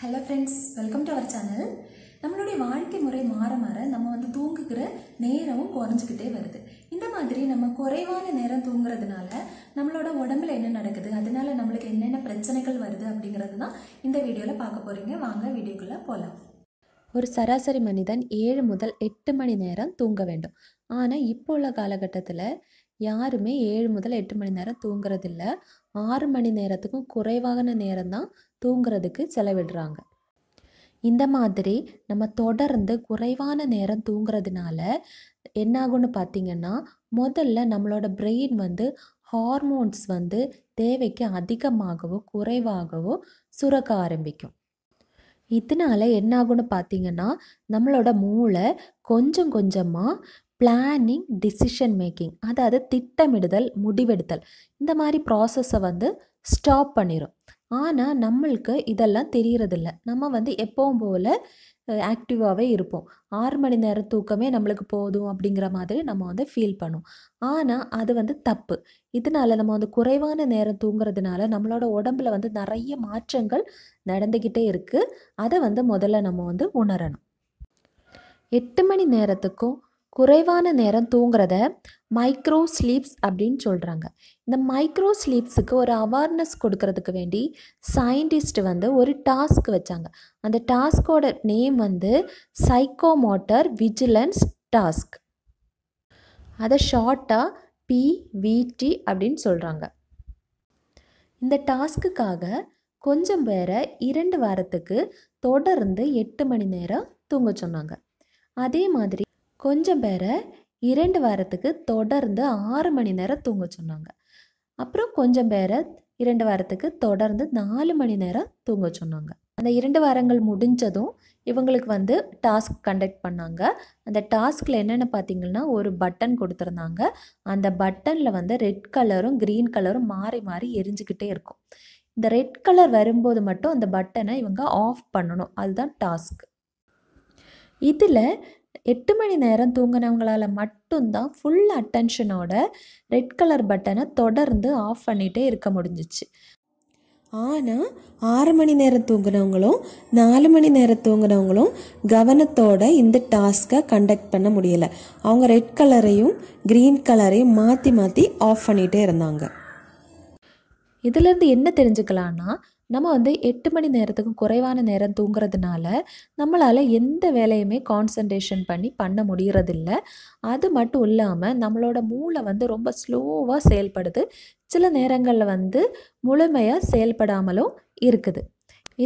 hello friends welcome to our channel நம்மளுடைய வாழ்க்கை முறை மாற மாற நம்ம வந்து தூங்குகிற நேரமும் குறைஞ்சிக்கிட்டே வருது இந்த மாதிரி நம்ம குறைவான நேரம் தூங்குறதுனால நம்மளோட உடம்புல என்ன நடக்குது அதனால நம்மளுக்கு என்னென்ன பிரச்சனைகள் வருது அப்படிங்கிறது தான் இந்த வீடியோவில் பார்க்க போகிறீங்க வாங்க வீடியோக்குள்ளே போகலாம் ஒரு சராசரி மனிதன் ஏழு முதல் எட்டு மணி நேரம் தூங்க வேண்டும் ஆனால் இப்போ உள்ள காலகட்டத்தில் யாருமே ஏழு முதல் எட்டு மணி நேரம் தூங்குறதில்ல ஆறு மணி நேரத்துக்கும் குறைவான நேரம் தான் தூங்குறதுக்கு செலவிடுறாங்க இந்த மாதிரி நம்ம தொடர்ந்து குறைவான நேரம் தூங்குறதுனால என்னாகும்னு பார்த்திங்கன்னா முதல்ல நம்மளோட பிரெயின் வந்து ஹார்மோன்ஸ் வந்து தேவைக்கு அதிகமாகவோ குறைவாகவோ சுரக்க ஆரம்பிக்கும் இதனால் என்னாகும்னு பார்த்திங்கன்னா நம்மளோட மூளை கொஞ்சம் கொஞ்சமாக பிளானிங் டிசிஷன் மேக்கிங் அதாவது திட்டமிடுதல் முடிவெடுத்தல் இந்த மாதிரி ப்ராசஸை வந்து ஸ்டாப் பண்ணிடும் ஆனால் நம்மளுக்கு இதெல்லாம் தெரியறதில்ல நம்ம வந்து எப்பவும் போல் ஆக்டிவாகவே இருப்போம் ஆறு மணி நேரம் தூக்கமே நம்மளுக்கு போதும் அப்படிங்கிற மாதிரி நம்ம வந்து ஃபீல் பண்ணும் ஆனால் அது வந்து தப்பு இதனால நம்ம வந்து குறைவான நேரம் தூங்குறதுனால நம்மளோட உடம்புல வந்து நிறைய மாற்றங்கள் நடந்துக்கிட்டே இருக்குது அதை வந்து முதல்ல நம்ம வந்து உணரணும் எட்டு மணி நேரத்துக்கும் குறைவான நேரம் தூங்குறத மைக்ரோ ஸ்லீப்ஸ் அப்படின்னு சொல்கிறாங்க இந்த மைக்ரோ ஸ்லீப்ஸுக்கு ஒரு அவேர்னஸ் கொடுக்கறதுக்கு வேண்டி சயின்டிஸ்ட் வந்து ஒரு டாஸ்க் வச்சாங்க அந்த டாஸ்கோட நேம் வந்து சைக்கோமோட்டர் விஜிலன்ஸ் டாஸ்க் அதை ஷார்ட்டாக பிவிடி அப்படின்னு சொல்கிறாங்க இந்த டாஸ்க்குக்காக கொஞ்சம் பேரை இரண்டு வாரத்துக்கு தொடர்ந்து எட்டு மணி நேரம் தூங்க சொன்னாங்க அதே மாதிரி கொஞ்சம் பேரை இரண்டு வாரத்துக்கு தொடர்ந்து ஆறு மணி நேரம் தூங்க சொன்னாங்க அப்புறம் கொஞ்சம் பேரை இரண்டு வாரத்துக்கு தொடர்ந்து நாலு மணி நேரம் தூங்க சொன்னாங்க அந்த இரண்டு வாரங்கள் முடிஞ்சதும் இவங்களுக்கு வந்து டாஸ்க் கண்டக்ட் பண்ணாங்க அந்த டாஸ்கில் என்னென்னு பார்த்தீங்கன்னா ஒரு பட்டன் கொடுத்துருந்தாங்க அந்த பட்டனில் வந்து ரெட் கலரும் க்ரீன் கலரும் மாறி மாறி எரிஞ்சுக்கிட்டே இருக்கும் இந்த ரெட் கலர் வரும்போது மட்டும் அந்த பட்டனை இவங்க ஆஃப் பண்ணணும் அதுதான் டாஸ்க் இதில் எட்டு மணி நேரம் தூங்கினவங்களால் மட்டும்தான் ஃபுல் அட்டென்ஷனோட ரெட் கலர் பட்டனை தொடர்ந்து ஆஃப் பண்ணிகிட்டே இருக்க முடிஞ்சிச்சு ஆனால் ஆறு மணி நேரம் தூங்கினவங்களும் நாலு மணி நேரம் தூங்கினவங்களும் கவனத்தோட இந்த டாஸ்க்கை கண்டக்ட் பண்ண முடியலை அவங்க ரெட் கலரையும் க்ரீன் கலரையும் மாற்றி மாற்றி ஆஃப் பண்ணிகிட்டே இருந்தாங்க இதிலேருந்து என்ன தெரிஞ்சுக்கலான்னா நம்ம வந்து எட்டு மணி நேரத்துக்கும் குறைவான நேரம் தூங்குறதுனால நம்மளால் எந்த வேலையுமே கான்சன்ட்ரேஷன் பண்ணி பண்ண முடிகிறதில்ல அது மட்டும் இல்லாமல் நம்மளோட மூளை வந்து ரொம்ப ஸ்லோவாக செயல்படுது சில நேரங்களில் வந்து முழுமையாக செயல்படாமலும் இருக்குது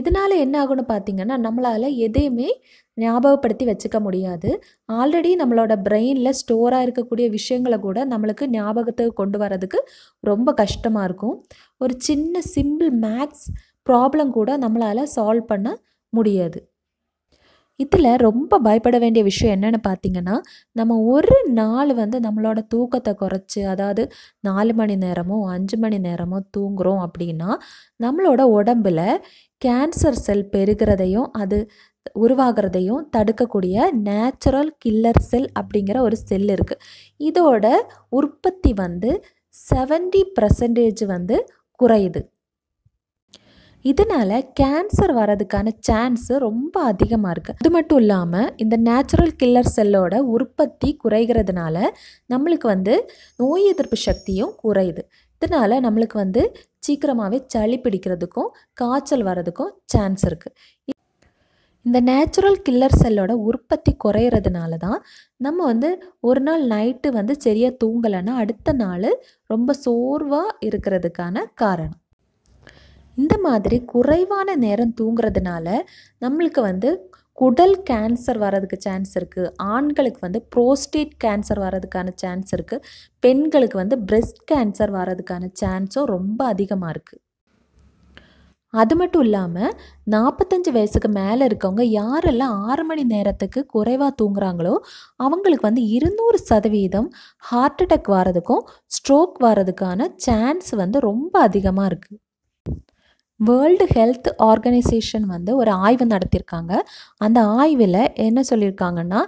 இதனால் என்ன ஆகும்னு பார்த்திங்கன்னா நம்மளால் எதையுமே ஞாபகப்படுத்தி வச்சுக்க முடியாது ஆல்ரெடி நம்மளோட பிரெயினில் ஸ்டோராக இருக்கக்கூடிய விஷயங்களை கூட நம்மளுக்கு ஞாபகத்துக்கு கொண்டு வரதுக்கு ரொம்ப கஷ்டமாக இருக்கும் ஒரு சின்ன சிம்பிள் மேக்ஸ் ப்ராப்ளம் கூட நம்மளால் சால்வ் பண்ண முடியாது இதில் ரொம்ப பயப்பட வேண்டிய விஷயம் என்னென்னு பார்த்தீங்கன்னா நம்ம ஒரு நாள் வந்து நம்மளோட தூக்கத்தை குறைச்சி அதாவது நாலு மணி நேரமோ அஞ்சு மணி நேரமோ தூங்குகிறோம் அப்படின்னா நம்மளோட உடம்பில் கேன்சர் செல் பெருகிறதையும் அது உருவாகிறதையும் தடுக்கக்கூடிய நேச்சுரல் கில்லர் செல் அப்படிங்கிற ஒரு செல் இருக்குது இதோட உற்பத்தி வந்து செவன்டி பர்சன்டேஜ் வந்து குறையுது இதனால் கேன்சர் வரதுக்கான சான்ஸு ரொம்ப அதிகமாக இருக்குது அது மட்டும் இல்லாமல் இந்த நேச்சுரல் கில்லர் செல்லோட உற்பத்தி குறைகிறதுனால நம்மளுக்கு வந்து நோய் எதிர்ப்பு சக்தியும் குறையுது இதனால் நம்மளுக்கு வந்து சீக்கிரமாகவே சளி பிடிக்கிறதுக்கும் காய்ச்சல் வரதுக்கும் சான்ஸ் இருக்குது இந்த நேச்சுரல் கில்லர் செல்லோட உற்பத்தி குறையிறதுனால தான் நம்ம வந்து ஒரு நாள் நைட்டு வந்து சரியாக தூங்கலைன்னா அடுத்த நாள் ரொம்ப சோர்வாக இருக்கிறதுக்கான காரணம் இந்த மாதிரி குறைவான நேரம் தூங்குறதுனால நம்மளுக்கு வந்து குடல் கேன்சர் வர்றதுக்கு சான்ஸ் இருக்குது ஆண்களுக்கு வந்து ப்ரோஸ்டேட் கேன்சர் வர்றதுக்கான சான்ஸ் இருக்குது பெண்களுக்கு வந்து பிரெஸ்ட் கேன்சர் வர்றதுக்கான சான்ஸும் ரொம்ப அதிகமாக இருக்குது அது மட்டும் இல்லாமல் நாற்பத்தஞ்சு வயசுக்கு மேலே இருக்கவங்க யாரெல்லாம் ஆறு மணி நேரத்துக்கு குறைவாக தூங்குறாங்களோ அவங்களுக்கு வந்து இருநூறு சதவீதம் ஹார்ட் அட்டாக் வர்றதுக்கும் ஸ்ட்ரோக் வர்றதுக்கான சான்ஸ் வந்து ரொம்ப அதிகமாக இருக்குது வேர்ல்டு ஹெல்த் ஆர்கனைசேஷன் வந்து ஒரு ஆய்வு நடத்தியிருக்காங்க அந்த ஆய்வில் என்ன சொல்லியிருக்காங்கன்னா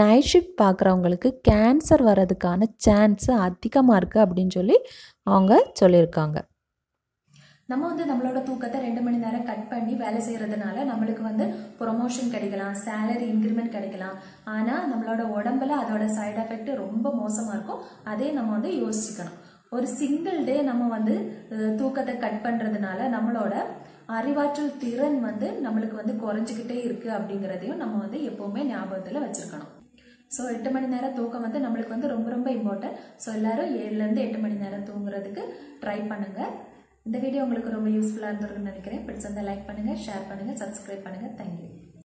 நைட் ஷிஃப்ட் பார்க்குறவங்களுக்கு கேன்சர் வர்றதுக்கான சான்ஸு அதிகமாக இருக்குது அப்படின்னு சொல்லி அவங்க சொல்லியிருக்காங்க நம்ம வந்து நம்மளோட தூக்கத்தை ரெண்டு மணி நேரம் கட் பண்ணி வேலை செய்யறதுனால நம்மளுக்கு வந்து ப்ரொமோஷன் கிடைக்கலாம் சேலரி இன்க்ரிமெண்ட் கிடைக்கலாம் ஆனால் நம்மளோட உடம்புல அதோட சைட் எஃபெக்ட் ரொம்ப மோசமாக இருக்கும் அதே நம்ம வந்து யோசிக்கணும் ஒரு சிங்கிள் டே நம்ம வந்து தூக்கத்தை கட் பண்ணுறதுனால நம்மளோட அறிவாற்றல் திறன் வந்து நம்மளுக்கு வந்து குறைஞ்சிக்கிட்டே இருக்குது அப்படிங்கிறதையும் நம்ம வந்து எப்போவுமே ஞாபகத்தில் வச்சுருக்கணும் ஸோ எட்டு மணி நேரம் தூக்கம் வந்து நம்மளுக்கு வந்து ரொம்ப ரொம்ப இம்பார்ட்டன்ட் ஸோ எல்லோரும் ஏழுலேருந்து எட்டு மணி நேரம் தூங்குறதுக்கு ட்ரை பண்ணுங்கள் இந்த வீடியோ உங்களுக்கு ரொம்ப யூஸ்ஃபுல்லாக இருந்திருக்குன்னு நினைக்கிறேன் பிடிச்சிருந்தா லைக் பண்ணுங்க ஷேர் பண்ணுங்கள் சப்ஸ்கிரைப் பண்ணுங்கள் தேங்க்யூ